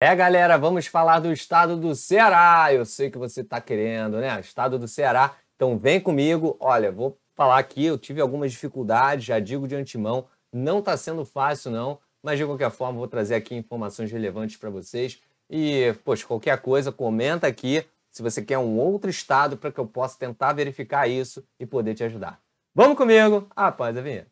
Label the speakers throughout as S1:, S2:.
S1: É, galera, vamos falar do estado do Ceará. Eu sei que você está querendo, né? Estado do Ceará. Então vem comigo. Olha, vou falar aqui, eu tive algumas dificuldades, já digo de antemão, não está sendo fácil não, mas de qualquer forma vou trazer aqui informações relevantes para vocês. E, poxa, qualquer coisa, comenta aqui se você quer um outro estado para que eu possa tentar verificar isso e poder te ajudar. Vamos comigo? Após a vinheta.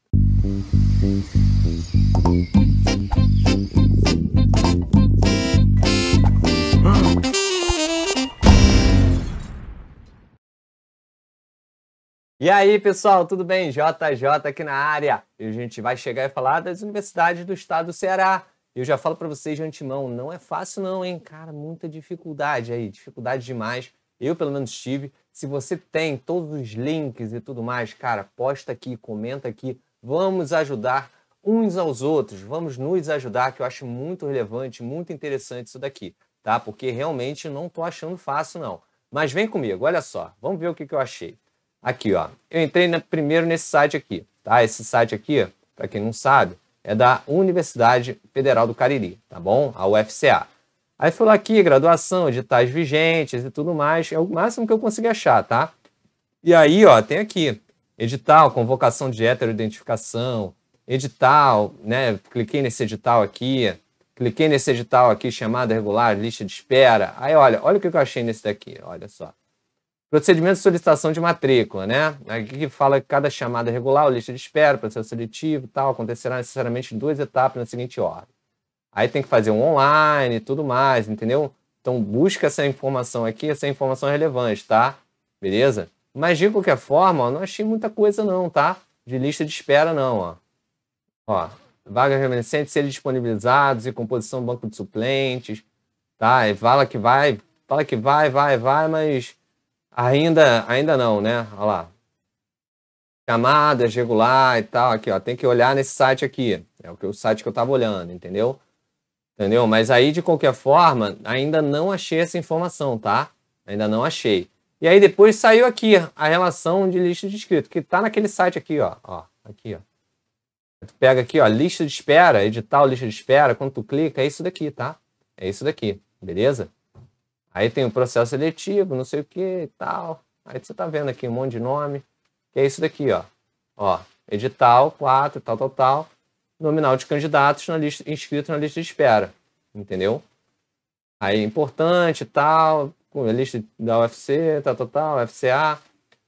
S1: E aí, pessoal, tudo bem? JJ aqui na área. E a gente vai chegar e falar das universidades do estado do Ceará. Eu já falo para vocês de antemão, não é fácil não, hein? Cara, muita dificuldade aí, dificuldade demais. Eu pelo menos tive. Se você tem todos os links e tudo mais, cara, posta aqui, comenta aqui. Vamos ajudar uns aos outros, vamos nos ajudar, que eu acho muito relevante, muito interessante isso daqui, tá? Porque realmente não tô achando fácil não. Mas vem comigo, olha só. Vamos ver o que, que eu achei. Aqui, ó. Eu entrei na, primeiro nesse site aqui, tá? Esse site aqui, para quem não sabe, é da Universidade Federal do Cariri, tá bom? A UFCA. Aí fui lá aqui, graduação, editais vigentes e tudo mais. É o máximo que eu consegui achar, tá? E aí, ó, tem aqui. Edital, convocação de heteroidentificação, edital, né? Cliquei nesse edital aqui, cliquei nesse edital aqui, chamada regular, lista de espera. Aí, olha, olha o que eu achei nesse daqui, olha só. Procedimento de solicitação de matrícula, né? Aqui fala que cada chamada regular, lista de espera, processo seletivo e tal, acontecerá necessariamente em duas etapas na seguinte ordem. Aí tem que fazer um online e tudo mais, entendeu? Então busca essa informação aqui, essa informação é relevante, tá? Beleza? Mas de qualquer forma, ó, não achei muita coisa não, tá? De lista de espera não, ó. Ó, vagas remanescentes, serem disponibilizados e composição banco de suplentes, tá? E fala que vai, fala que vai, vai, vai, mas Ainda, ainda não, né? Olha lá. Camadas, regular e tal. Aqui, ó. Tem que olhar nesse site aqui. É o, que, o site que eu estava olhando, entendeu? Entendeu? Mas aí, de qualquer forma, ainda não achei essa informação, tá? Ainda não achei. E aí depois saiu aqui a relação de lista de inscritos, que tá naquele site aqui, ó. ó aqui, ó. Tu pega aqui, ó, lista de espera, edital lista de espera, quando tu clica, é isso daqui, tá? É isso daqui, beleza? Aí tem o processo seletivo, não sei o que e tal. Aí você tá vendo aqui um monte de nome. Que é isso daqui, ó. Ó, edital 4, tal, tal, tal. Nominal de candidatos na lista, inscrito na lista de espera. Entendeu? Aí importante, tal, com a lista da UFC, tal, tal, tal, UFCA.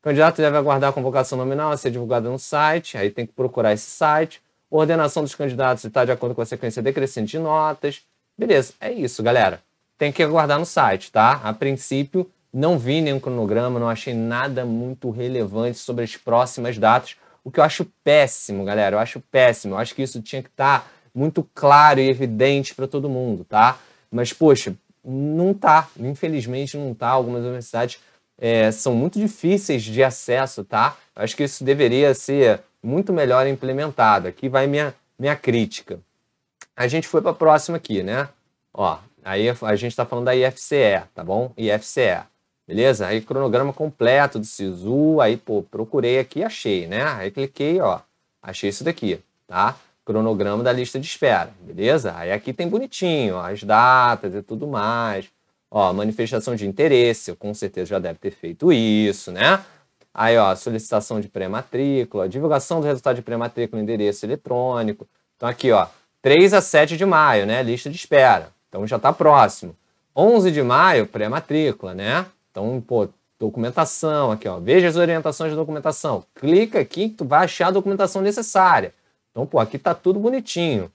S1: O candidato deve aguardar a convocação nominal a ser divulgada no site. Aí tem que procurar esse site. Ordenação dos candidatos está de acordo com a sequência decrescente de notas. Beleza, é isso, galera tem que aguardar no site, tá? A princípio, não vi nenhum cronograma, não achei nada muito relevante sobre as próximas datas, o que eu acho péssimo, galera. Eu acho péssimo. Eu acho que isso tinha que estar tá muito claro e evidente para todo mundo, tá? Mas, poxa, não tá. Infelizmente, não tá. Algumas universidades é, são muito difíceis de acesso, tá? Eu acho que isso deveria ser muito melhor implementado. Aqui vai minha, minha crítica. A gente foi para a próxima aqui, né? Ó, Aí a gente está falando da IFCE, tá bom? IFCE, beleza? Aí cronograma completo do SISU, aí pô, procurei aqui achei, né? Aí cliquei, ó, achei isso daqui, tá? Cronograma da lista de espera, beleza? Aí aqui tem bonitinho, ó, as datas e tudo mais. Ó, manifestação de interesse, eu com certeza já deve ter feito isso, né? Aí, ó, solicitação de pré-matrícula, divulgação do resultado de pré-matrícula, endereço eletrônico. Então, aqui, ó, 3 a 7 de maio, né? Lista de espera. Então já está próximo. 11 de maio, pré-matrícula, né? Então, pô, documentação aqui, ó. Veja as orientações de documentação. Clica aqui que tu vai achar a documentação necessária. Então, pô, aqui tá tudo bonitinho.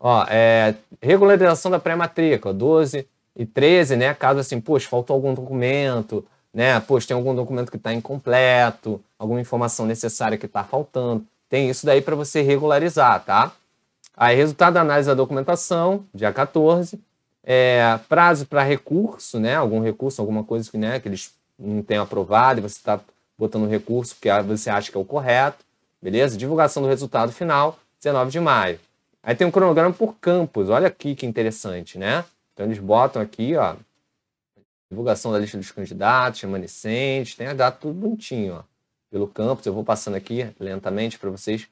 S1: Ó, é, regularização da pré-matrícula, 12 e 13, né? Caso assim, poxa, faltou algum documento, né? Poxa, tem algum documento que está incompleto, alguma informação necessária que está faltando. Tem isso daí para você regularizar, tá? Aí, resultado da análise da documentação, dia 14. É, prazo para recurso, né? Algum recurso, alguma coisa que, né, que eles não tenham aprovado e você está botando recurso que ah, você acha que é o correto, beleza? Divulgação do resultado final, 19 de maio. Aí tem um cronograma por campus, olha aqui que interessante, né? Então eles botam aqui, ó, divulgação da lista dos candidatos, remanescentes, tem a data tudo bonitinho, ó, pelo campus. Eu vou passando aqui lentamente para vocês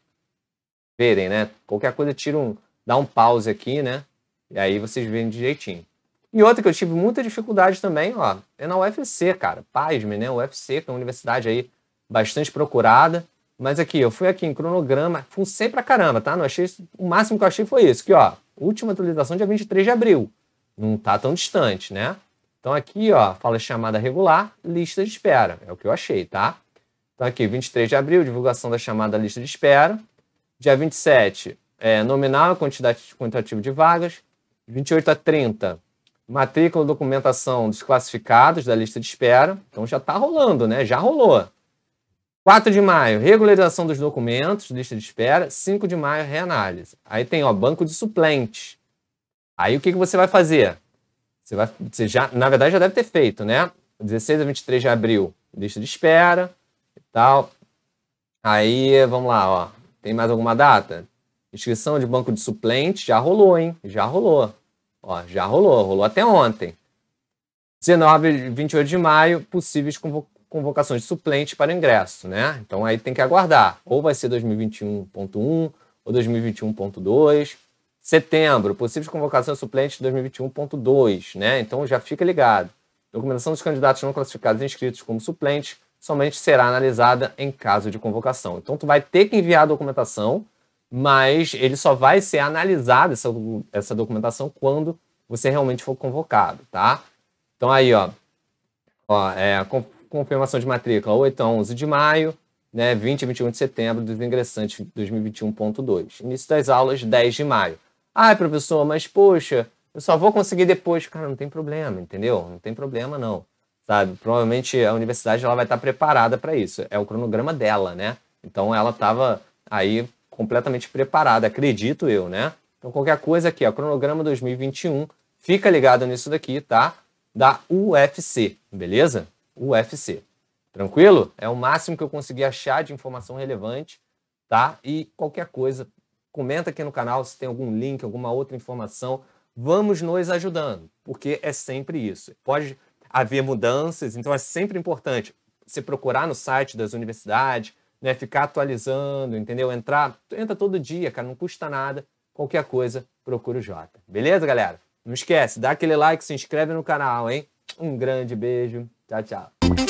S1: verem, né? Qualquer coisa tira um, dá um pause aqui, né? E aí vocês veem direitinho. E outra que eu tive muita dificuldade também, ó, é na UFC, cara. PASME, né? UFC, que é uma universidade aí bastante procurada. Mas aqui, eu fui aqui em cronograma, funcei pra caramba, tá? Não achei, o máximo que eu achei foi isso, que ó, última atualização dia 23 de abril. Não tá tão distante, né? Então aqui, ó, fala chamada regular, lista de espera. É o que eu achei, tá? Então aqui, 23 de abril, divulgação da chamada lista de espera. Dia 27, é, nominal, quantidade quantitativo de vagas. 28 a 30, matrícula, documentação dos classificados da lista de espera. Então já está rolando, né? Já rolou. 4 de maio, regularização dos documentos, lista de espera. 5 de maio, reanálise. Aí tem, ó, banco de suplentes. Aí o que, que você vai fazer? Você vai, você já, na verdade já deve ter feito, né? 16 a 23 de abril, lista de espera e tal. Aí, vamos lá, ó. Tem mais alguma data? Inscrição de banco de suplentes já rolou, hein? Já rolou. Ó, já rolou, rolou até ontem. 19 e 28 de maio, possíveis convocações de suplentes para ingresso, né? Então aí tem que aguardar. Ou vai ser 2021.1 ou 2021.2. Setembro, possíveis convocações de suplentes 2021.2, né? Então já fica ligado. Documentação dos candidatos não classificados inscritos como suplentes somente será analisada em caso de convocação. Então tu vai ter que enviar a documentação mas ele só vai ser analisado, essa, essa documentação, quando você realmente for convocado, tá? Então aí, ó, ó é, confirmação de matrícula 8 a 11 de maio, né, 20 e 21 de setembro dos ingressantes 2021.2. Início das aulas 10 de maio. Ai, professor, mas poxa, eu só vou conseguir depois. Cara, não tem problema, entendeu? Não tem problema não, sabe? Provavelmente a universidade ela vai estar preparada para isso. É o cronograma dela, né? Então ela estava aí completamente preparada, acredito eu, né? Então, qualquer coisa aqui, ó, cronograma 2021, fica ligado nisso daqui, tá? Da UFC, beleza? UFC. Tranquilo? É o máximo que eu consegui achar de informação relevante, tá? E qualquer coisa, comenta aqui no canal se tem algum link, alguma outra informação. Vamos nos ajudando, porque é sempre isso. Pode haver mudanças, então é sempre importante você procurar no site das universidades, né? Ficar atualizando, entendeu? Entrar, entra todo dia, cara, não custa nada. Qualquer coisa, procura o Jota. Beleza, galera? Não esquece, dá aquele like, se inscreve no canal, hein? Um grande beijo. Tchau, tchau.